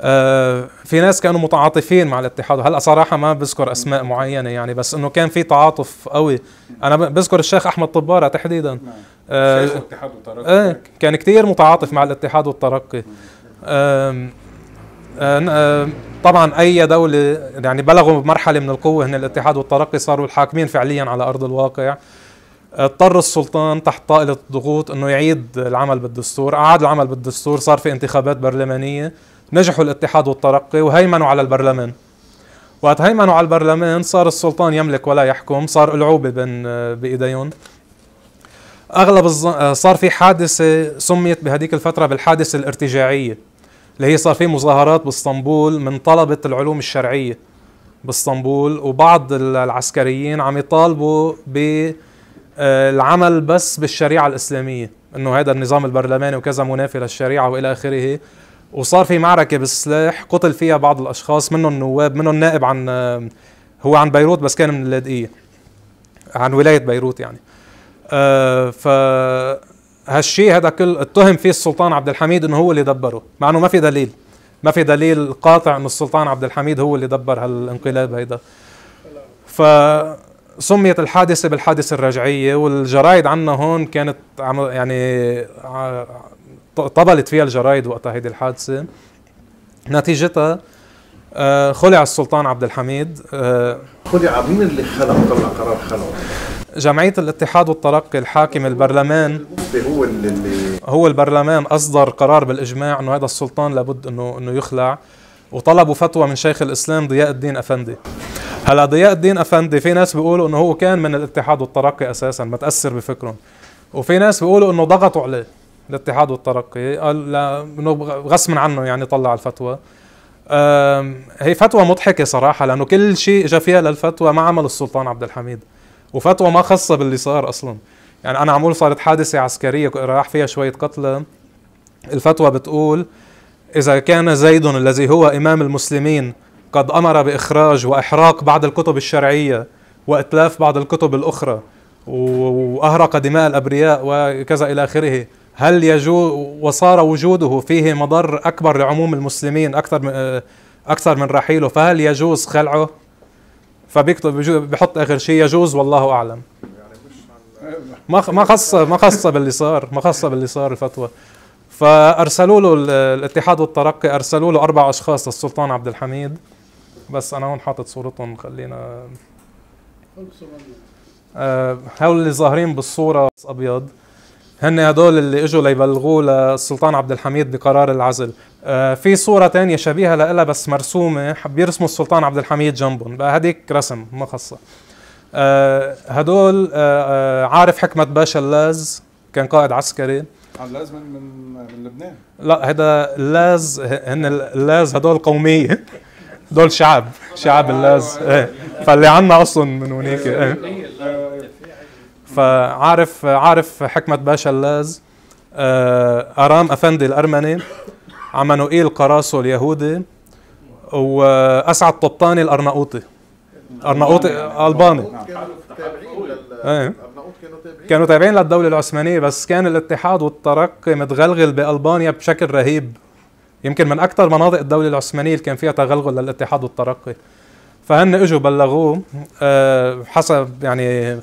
آه، في ناس كانوا متعاطفين مع الاتحاد هلا صراحه ما بذكر اسماء معينه يعني بس انه كان في تعاطف قوي انا بذكر الشيخ احمد طباره تحديدا نعم. آه الاتحاد والترقي آه كان كثير متعاطف مع الاتحاد والترقي آه، آه، طبعا اي دوله يعني بلغوا مرحله من القوه هن الاتحاد والترقي صاروا الحاكمين فعليا على ارض الواقع اضطر السلطان تحت طائلة الضغوط انه يعيد العمل بالدستور، اعاد العمل بالدستور، صار في انتخابات برلمانية، نجحوا الاتحاد والترقي وهيمنوا على البرلمان وقت هيمنوا على البرلمان صار السلطان يملك ولا يحكم صار العوبة بين بإيديهم أغلب الز... صار في حادثة سميت بهديك الفترة بالحادثة الارتجاعية اللي هي صار في مظاهرات باسطنبول من طلبة العلوم الشرعية باسطنبول وبعض العسكريين عم يطالبوا بالعمل آه، بس بالشريعة الإسلامية انه هذا النظام البرلماني وكذا منافي للشريعة والى اخره وصار في معركه بالسلاح قتل فيها بعض الاشخاص منهم نواب منهم نائب عن آه، هو عن بيروت بس كان من اللاذقيه عن ولايه بيروت يعني آه، ف هالشيء هذا كل اتهم فيه السلطان عبد الحميد انه هو اللي دبره مع انه ما في دليل ما في دليل قاطع انه السلطان عبد الحميد هو اللي دبر هالانقلاب هيدا فسميت الحادثة بالحادثة الرجعية والجرايد عنا هون كانت يعني آه، طبلت فيها الجرايد وقتها هيدي الحادثه نتيجتها آه، خلع السلطان عبد الحميد آه، خلع مين اللي خلع طلع قرار خلعه؟ جمعية الاتحاد والترقي الحاكم البرلمان هو اللي هو البرلمان اصدر قرار بالاجماع انه هذا السلطان لابد انه انه يخلع وطلبوا فتوى من شيخ الاسلام ضياء الدين افندي هلا ضياء الدين افندي في ناس بيقولوا انه هو كان من الاتحاد والترقي اساسا متاثر بفكرهم وفي ناس بيقولوا انه ضغطوا عليه الاتحاد والترقي قال لا غصبا عنه يعني طلع الفتوى هي فتوى مضحكه صراحه لانه كل شيء اجى فيها للفتوى ما عمل السلطان عبد الحميد وفتوى ما خاصه باللي صار اصلا يعني انا عمول صارت حادثه عسكريه راح فيها شويه قتلى الفتوى بتقول اذا كان زيد الذي هو امام المسلمين قد امر باخراج واحراق بعض الكتب الشرعيه واتلاف بعض الكتب الاخرى واهرق دماء الابرياء وكذا الى اخره هل يجوز وصار وجوده فيه مضر أكبر لعموم المسلمين أكثر من آه، أكثر من رحيله فهل يجوز خلعه؟ فبيكتب بحط آخر شيء يجوز والله أعلم ما ما خص ما خص باللي صار ما خص باللي صار الفتوى فارسلوا له الاتحاد والترقي ارسلوا له اربع اشخاص للسلطان عبد الحميد بس انا هون حاطط صورتهم خلينا آه، هول اللي ظاهرين بالصوره ابيض هن هدول اللي اجوا ليبلغوه للسلطان عبد الحميد بقرار العزل آه في صورة تانية شبيهة لها بس مرسومة بيرسموا السلطان عبد الحميد جنبهم بقى هديك رسم مخصة آه هدول آه،, آه عارف حكمة باشا اللاز كان قائد عسكري اللاز من من من لبنان لا هذا اللاز هن اللاز هدول قومية دول شعب شعب اللاز ايه فاللي عنا اصلا من هناك ايه آه، فعارف عارف حكمة باشا اللاز آه، أرام أفندي الأرمني عمانوئيل قراصو اليهودي وأسعد طبطاني الأرناؤوطي أرناؤوطي ألباني نعم. إيه. كانوا تابعين للدولة العثمانية بس كان الاتحاد والترقي متغلغل بألبانيا بشكل رهيب يمكن من أكثر مناطق الدولة العثمانية اللي كان فيها تغلغل للاتحاد والترقي فهن اجوا بلغوه آه، حسب يعني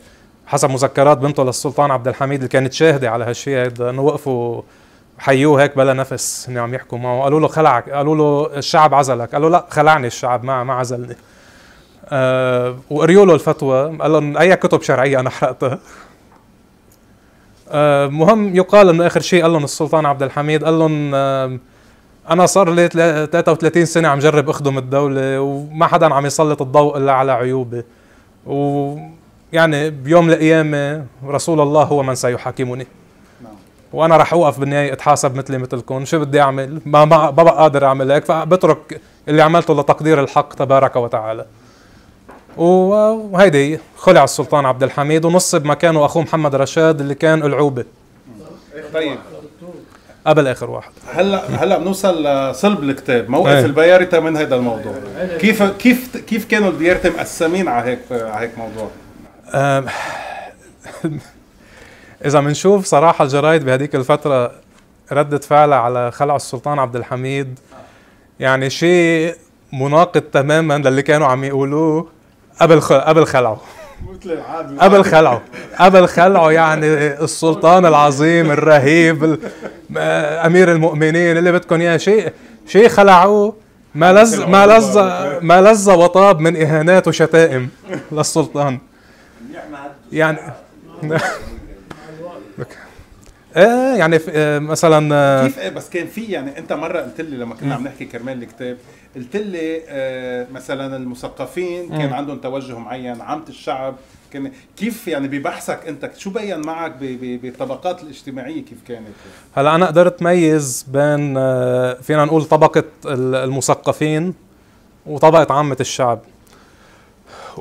حسب مذكرات بنته للسلطان عبد الحميد اللي كانت شاهده على هالشيء هيدا انه وقفوا حيوه هيك بلا نفس انه عم يحكوا معه قالوا له خلعك قالوا له الشعب عزلك قال له لا خلعني الشعب ما ما عزلني آه وقريوا له الفتوى قال لهم اي كتب شرعيه انا حرقتها آه، مهم يقال انه اخر شيء قال لهم السلطان عبد الحميد قال لهم آه، انا صار لي 33 سنه عم جرب اخدم الدوله وما حدا عم يسلط الضوء الا على عيوبي و يعني بيوم القيامة رسول الله هو من سيحاكمني نعم. وانا رح اوقف بالنهايه اتحاسب مثلي مثلكم شو بدي اعمل ما ما بقى قادر اعمل هيك فبترك اللي عملته لتقدير الحق تبارك وتعالى وهيدي خلع السلطان عبد الحميد ونصب مكانه اخوه محمد رشاد اللي كان العوبه طيب قبل اخر واحد هلا هلا بنوصل لصلب الكتاب موقف ايه. البيارته من هذا الموضوع كيف كيف كيف كانوا الديارته مقسمين على هيك على هيك موضوع آه، اذا بنشوف صراحه الجرايد بهذيك الفتره ردة فعلها على خلع السلطان عبد الحميد يعني شيء مناقض تماما للي كانوا عم يقولوه قبل قبل خلعه مثل العاده قبل خلعه قبل خلعه يعني السلطان العظيم الرهيب آه، امير المؤمنين اللي بدكم اياه شيء شيء خلعوه ما لز ما لز ما لز وطاب من اهانات وشتائم للسلطان يعني ايه يعني آه، مثلا آه، كيف إيه بس كان في يعني انت مره قلت لي لما كنا عم نحكي كرمال الكتاب قلت لي مثلا المثقفين كان عندهم توجه معين عامه الشعب كان كيف يعني ببحثك انت شو بين معك بالطبقات الاجتماعيه كيف كانت هلا انا قدرت ميز بين فينا نقول طبقه المثقفين وطبقه عامه الشعب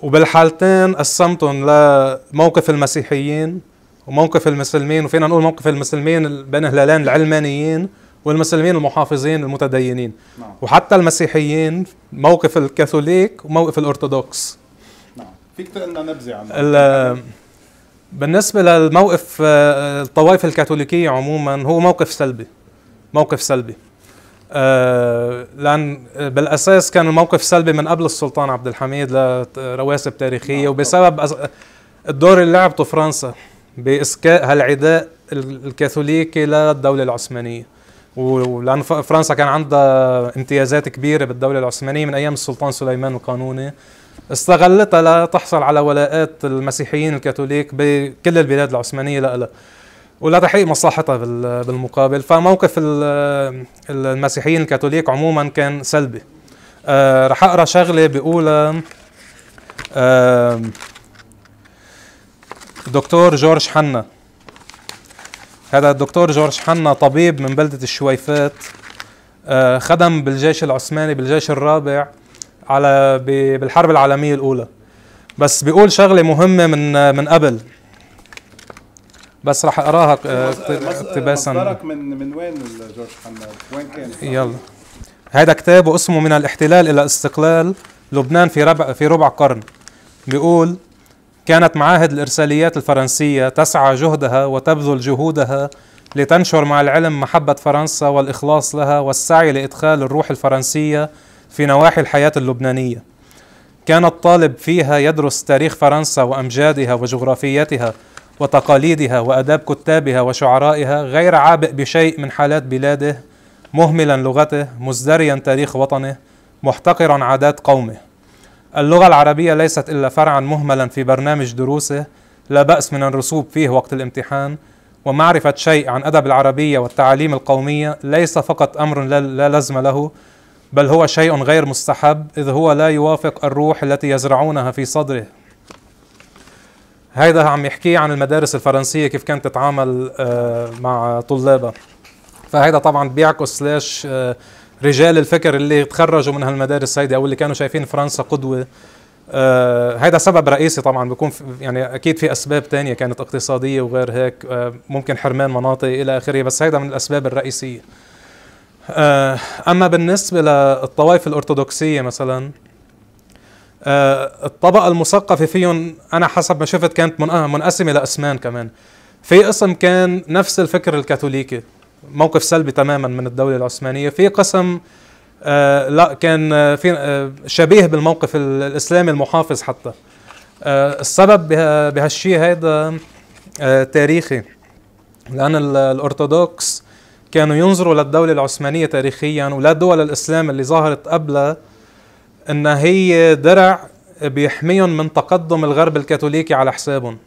وبالحالتين قسمتهم لموقف المسيحيين وموقف المسلمين وفينا نقول موقف المسلمين بين هلالين العلمانيين والمسلمين المحافظين المتدينين نعم. وحتى المسيحيين موقف الكاثوليك وموقف الارثوذكس نعم فيك تقلنا نبذه عن بالنسبه للموقف آه، الطوائف الكاثوليكيه عموما هو موقف سلبي موقف سلبي آه، لان بالاساس كان الموقف سلبي من قبل السلطان عبد الحميد لرواسب تاريخيه آه، وبسبب الدور اللي لعبته فرنسا باسكاء هالعداء الكاثوليكي للدوله العثمانيه ولان فرنسا كان عندها امتيازات كبيره بالدوله العثمانيه من ايام السلطان سليمان القانوني استغلتها لتحصل على ولاءات المسيحيين الكاثوليك بكل البلاد العثمانيه لها ولا تحقيق مصلحتها بالمقابل فموقف المسيحيين الكاثوليك عموما كان سلبي أه رح اقرا شغله بيقولها أه دكتور جورج حنا هذا الدكتور جورج حنا طبيب من بلدة الشويفات أه خدم بالجيش العثماني بالجيش الرابع على بالحرب العالمية الأولى بس بيقول شغلة مهمة من من قبل بس راح اقراها آه، اقتباسا من من وين جورج حماد؟ وين كان؟ يلا هذا كتابه اسمه من الاحتلال الى استقلال لبنان في ربع في ربع قرن بيقول كانت معاهد الارساليات الفرنسيه تسعى جهدها وتبذل جهودها لتنشر مع العلم محبه فرنسا والاخلاص لها والسعي لادخال الروح الفرنسيه في نواحي الحياه اللبنانيه كان الطالب فيها يدرس تاريخ فرنسا وامجادها وجغرافيتها وتقاليدها وآداب كتابها وشعرائها غير عابئ بشيء من حالات بلاده مهملا لغته مزدريا تاريخ وطنه محتقرا عادات قومه اللغة العربية ليست إلا فرعا مهملا في برنامج دروسه لا بأس من الرسوب فيه وقت الامتحان ومعرفة شيء عن أدب العربية والتعاليم القومية ليس فقط أمر لا لزم له بل هو شيء غير مستحب إذ هو لا يوافق الروح التي يزرعونها في صدره هيدا عم يحكيه عن المدارس الفرنسيه كيف كانت تتعامل آه، مع طلابها فهيدا طبعا بيعكس ليش آه، رجال الفكر اللي تخرجوا من هالمدارس هيدي او اللي كانوا شايفين فرنسا قدوه آه، هيدا سبب رئيسي طبعا بيكون يعني اكيد في اسباب تانية كانت اقتصاديه وغير هيك ممكن حرمان مناطق الى اخره بس هيدا من الاسباب الرئيسيه اما بالنسبه للطوائف الارثوذكسيه مثلا آه، الطبقه المثقفه فيهم انا حسب ما شفت كانت آه، منقسمه لاسمان كمان في قسم كان نفس الفكر الكاثوليكي موقف سلبي تماما من الدوله العثمانيه في قسم آه، لا كان في شبيه بالموقف الاسلامي المحافظ حتى السبب بهالشيء هيدا تاريخي لان الارثوذكس كانوا ينظروا للدوله العثمانيه تاريخيا ولدول الاسلام اللي ظهرت قبلها ان هي درع بيحميهم من تقدم الغرب الكاثوليكي على حسابهم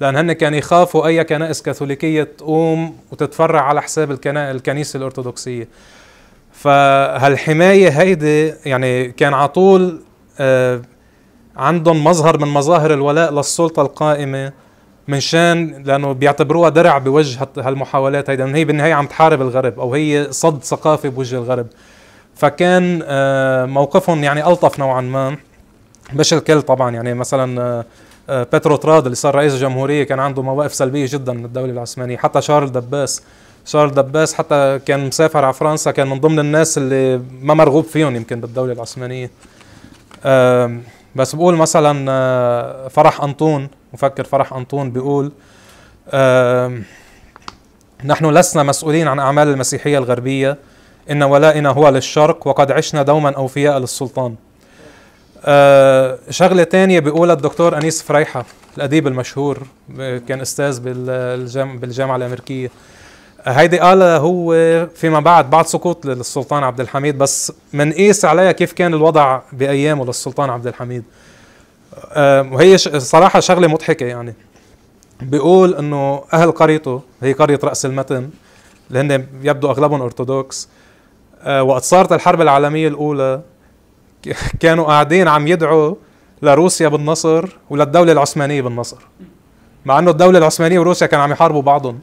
لان هن كانوا يخافوا اي كنائس كاثوليكيه تقوم وتتفرع على حساب الكنيسه الارثوذكسيه فهالحمايه هيدي يعني كان على طول آه، عندهم مظهر من مظاهر الولاء للسلطه القائمه من شان لانه بيعتبروها درع بوجه هالمحاولات هيدا هي بالنهايه عم تحارب الغرب او هي صد ثقافي بوجه الغرب فكان آه، موقفهم يعني الطف نوعا ما مش الكل طبعا يعني مثلا آه، آه، بترو تراد اللي صار رئيس الجمهوريه كان عنده مواقف سلبيه جدا من الدوله العثمانيه حتى شارل دباس شارل دباس حتى كان مسافر على فرنسا كان من ضمن الناس اللي ما مرغوب فيهم يمكن بالدوله العثمانيه بس بقول مثلا فرح انطون مفكر فرح انطون بيقول نحن لسنا مسؤولين عن اعمال المسيحيه الغربيه إن ولائنا هو للشرق وقد عشنا دوما أوفياء للسلطان آه شغلة تانية بيقولها الدكتور أنيس فريحة الأديب المشهور كان أستاذ بالجامعة, بالجامعة الأمريكية هيدي قالها هو فيما بعد بعد سقوط للسلطان عبد الحميد بس منقيس عليها كيف كان الوضع بأيامه للسلطان عبد الحميد آه، وهي صراحة شغلة مضحكة يعني بيقول انه اهل قريته هي قرية رأس المتن اللي هن يبدو اغلبهم ارثوذكس آه، وقت صارت الحرب العالمية الأولى كانوا قاعدين عم يدعوا لروسيا بالنصر وللدولة العثمانية بالنصر مع انه الدولة العثمانية وروسيا كانوا عم يحاربوا بعضهم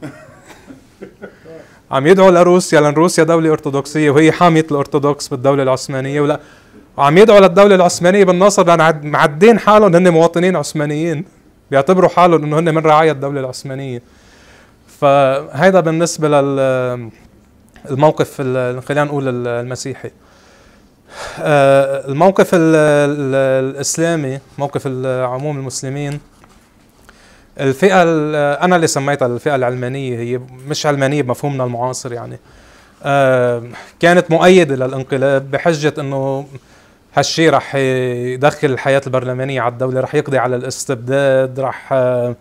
عم يدعوا لروسيا لان روسيا دولة ارثوذكسية وهي حامية الارثوذكس بالدولة العثمانية ولا وعم يدعوا للدولة العثمانية بالنصر لان معدين حالهم هن مواطنين عثمانيين بيعتبروا حالهم انه هن من رعايا الدولة العثمانية فهيدا بالنسبة لل الموقف خلينا نقول المسيحي آه، الموقف الاسلامي موقف عموم المسلمين الفئه انا اللي سميتها الفئه العلمانيه هي مش علمانيه بمفهومنا المعاصر يعني آه، كانت مؤيده للانقلاب بحجه انه هالشيء رح يدخل الحياة البرلمانية على الدولة رح يقضي على الاستبداد رح آه،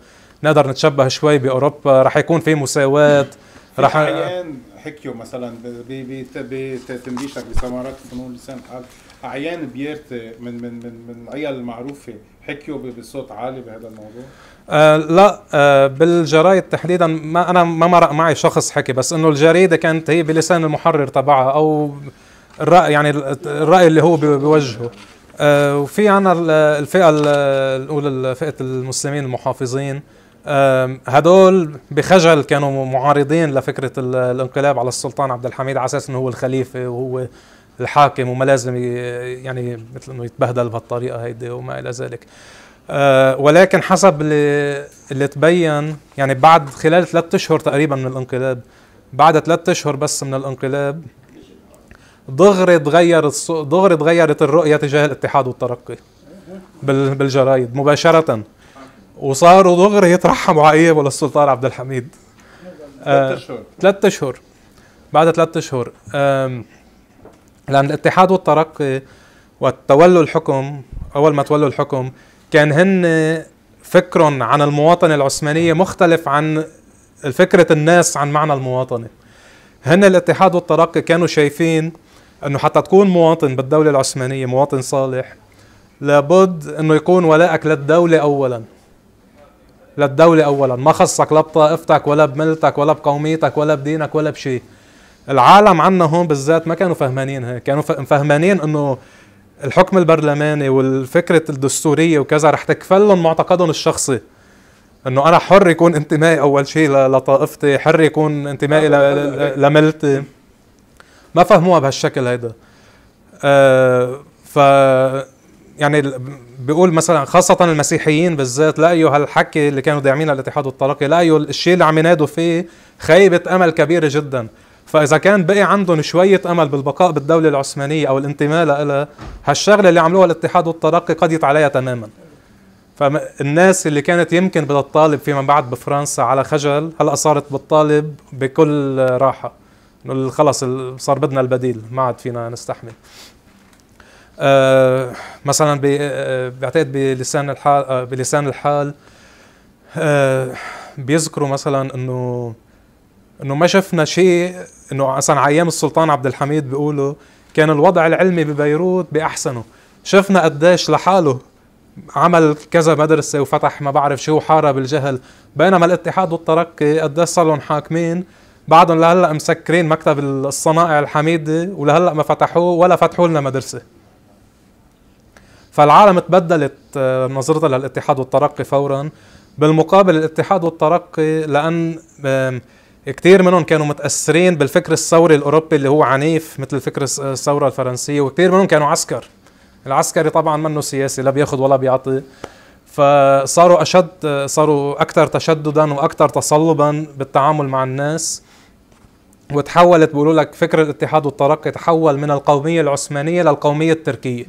نقدر نتشبه شوي بأوروبا رح يكون في مساواة رح حكيوا مثلا بتمليشك بثمرات فنون لسان الحال اعيان بيرت من من من من العيال المعروفه حكيوا بصوت عالي بهذا الموضوع؟ آه لا آه بالجرايد تحديدا ما انا ما مرق معي شخص حكي بس انه الجريده كانت هي بلسان المحرر تبعها او الراي يعني الراي اللي هو بيوجهه آه، وفي عنا الفئه نقول فئه المسلمين المحافظين هدول بخجل كانوا معارضين لفكرة الانقلاب على السلطان عبد الحميد على أساس أنه هو الخليفة وهو الحاكم وما لازم يعني مثل أنه يتبهدل بهالطريقة هيدي وما إلى ذلك أه، ولكن حسب اللي, اللي تبين يعني بعد خلال ثلاثة أشهر تقريبا من الانقلاب بعد ثلاثة أشهر بس من الانقلاب دغري تغيرت دغري تغيرت الرؤية تجاه الاتحاد والترقي بالجرايد مباشرة وصاروا دغري يترحموا على اياب ولا السلطان عبد الحميد ثلاث اشهر آه، ثلاث اشهر بعد ثلاث اشهر لان الاتحاد والترقي وتولوا الحكم اول ما تولوا الحكم كان هن فكرهم عن المواطنه العثمانيه مختلف عن فكره الناس عن معنى المواطنه هن الاتحاد والترقي كانوا شايفين انه حتى تكون مواطن بالدوله العثمانيه مواطن صالح لابد انه يكون ولائك للدوله اولا للدولة أولا ما خصك لا بطائفتك ولا بملتك ولا بقوميتك ولا بدينك ولا بشيء العالم عنا هون بالذات ما كانوا فهمانين هيك كانوا فهمانين انه الحكم البرلماني والفكرة الدستورية وكذا رح تكفلهم معتقدهم الشخصي انه انا حر يكون انتمائي اول شيء لطائفتي حر يكون انتمائي لملتي ما فهموها بهالشكل هيدا آه ف يعني بيقول مثلا خاصة المسيحيين بالذات لقيوا هالحكي اللي كانوا داعمينها الاتحاد والترقي لقيوا الشيء اللي عم ينادوا فيه خيبة أمل كبيرة جدا فإذا كان بقي عندهم شوية أمل بالبقاء بالدولة العثمانية أو الانتماء لها هالشغلة اللي عملوها الاتحاد والترقي قضيت عليها تماما فالناس اللي كانت يمكن بدها تطالب فيما بعد بفرنسا على خجل هلا صارت بتطالب بكل راحة انه خلص صار بدنا البديل ما عاد فينا نستحمل آه مثلا آه، آه، بعتقد بلسان الحال آه بلسان الحال آه بيذكروا مثلا انه انه ما شفنا شيء انه مثلا ايام السلطان عبد الحميد بيقولوا كان الوضع العلمي ببيروت باحسنه شفنا قديش لحاله عمل كذا مدرسة وفتح ما بعرف شو وحارب الجهل بينما الاتحاد والترقي قديش صار لهم حاكمين بعدهم لهلا مسكرين مكتب الصنائع الحميدة ولهلا ما فتحوه ولا فتحوا لنا مدرسة فالعالم تبدلت آه، نظرتها للاتحاد والترقي فورا بالمقابل الاتحاد والترقي لان كثير منهم كانوا متاثرين بالفكر الثوري الاوروبي اللي هو عنيف مثل فكر آه، الثوره الفرنسيه وكثير منهم كانوا عسكر العسكري طبعا منه سياسي لا بياخذ ولا بيعطي فصاروا اشد آه، صاروا اكثر تشددا واكثر تصلبا بالتعامل مع الناس وتحولت بيقولوا لك فكر الاتحاد والترقي تحول من القوميه العثمانيه للقوميه التركيه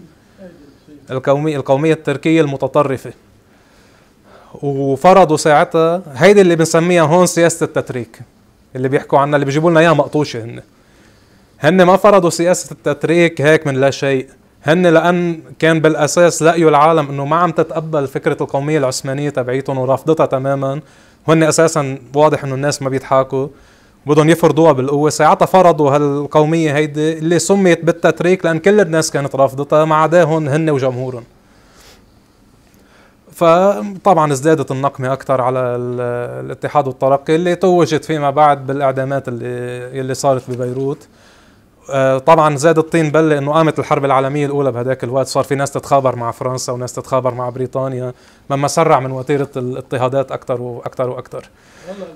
القومية, القومية التركية المتطرفة وفرضوا ساعتها هيدي اللي بنسميها هون سياسة التتريك اللي بيحكوا عنها اللي بيجيبوا لنا اياها مقطوشة هن هن ما فرضوا سياسة التتريك هيك من لا شيء هن لأن كان بالأساس لقيوا العالم أنه ما عم تتقبل فكرة القومية العثمانية تبعيتهم ورافضتها تماما وهن أساسا واضح أنه الناس ما بيضحكوا بدهم يفرضوها بالقوه ساعتها فرضوا هالقوميه هيدي اللي سميت بالتتريك لان كل الناس كانت رافضتها ما عداهم هن وجمهورهم فطبعا ازدادت النقمه اكثر على الاتحاد والترقي اللي توجت فيما بعد بالاعدامات اللي اللي صارت ببيروت آه، طبعا زاد الطين بله انه قامت الحرب العالميه الاولى بهداك الوقت صار في ناس تتخابر مع فرنسا وناس تتخابر مع بريطانيا مما سرع من وتيره الاضطهادات اكثر واكثر واكثر والله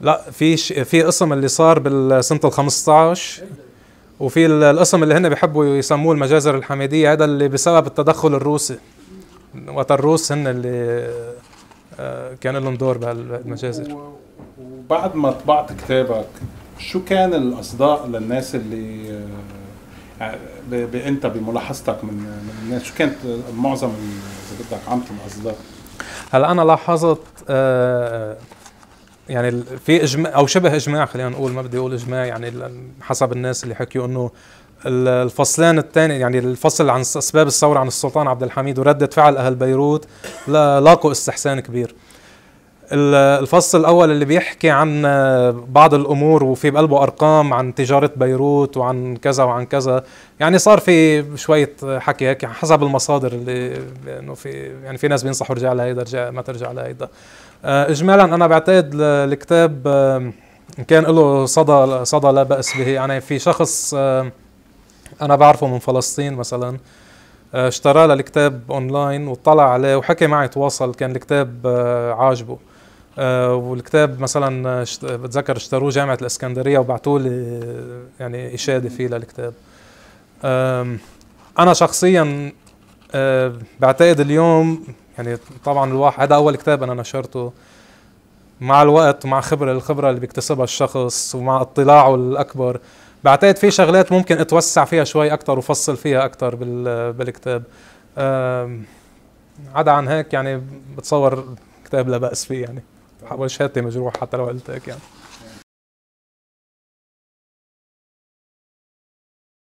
لا في ش... في قسم اللي صار بالسنه ال 15 وفي القسم اللي هن بيحبوا يسموه المجازر الحميديه هذا اللي بسبب التدخل الروسي وقت الروس هن اللي آه، كان لهم دور بهالمجازر وبعد ما طبعت كتابك شو كان الاصداء للناس اللي آه، يعني انت بملاحظتك من, من الناس شو كانت معظم اذا بدك عامه الاصداء هلا انا لاحظت آه، يعني في اجماع او شبه اجماع خلينا نقول ما بدي اقول اجماع يعني حسب الناس اللي حكيوا انه الفصلان الثاني يعني الفصل عن اسباب الثوره عن السلطان عبد الحميد ورده فعل اهل بيروت لاقوا استحسان كبير. الفصل الاول اللي بيحكي عن بعض الامور وفي بقلبه ارقام عن تجاره بيروت وعن كذا وعن كذا يعني صار في شويه حكي هيك حسب المصادر اللي انه في يعني في ناس بينصحوا ارجع لهيدا رجع ما ترجع لهيدا آه، اجمالا انا بعتقد الكتاب كان له صدى صدى لا باس به يعني في شخص انا بعرفه من فلسطين مثلا آه، اشترى الكتاب اونلاين وطلع عليه وحكي معي تواصل كان الكتاب آه، عاجبه والكتاب مثلا بتذكر اشتروه جامعه الاسكندريه وبعثوا لي يعني اشاده فيه للكتاب انا شخصيا بعتقد اليوم يعني طبعا الواحد هذا اول كتاب انا نشرته مع الوقت مع خبره الخبره اللي بيكتسبها الشخص ومع اطلاعه الاكبر بعتقد في شغلات ممكن اتوسع فيها شوي اكثر وفصل فيها اكثر بالكتاب عدا عن هيك يعني بتصور كتاب لا باس فيه يعني حاول شهادتي مجروح حتى لو قلت هيك يعني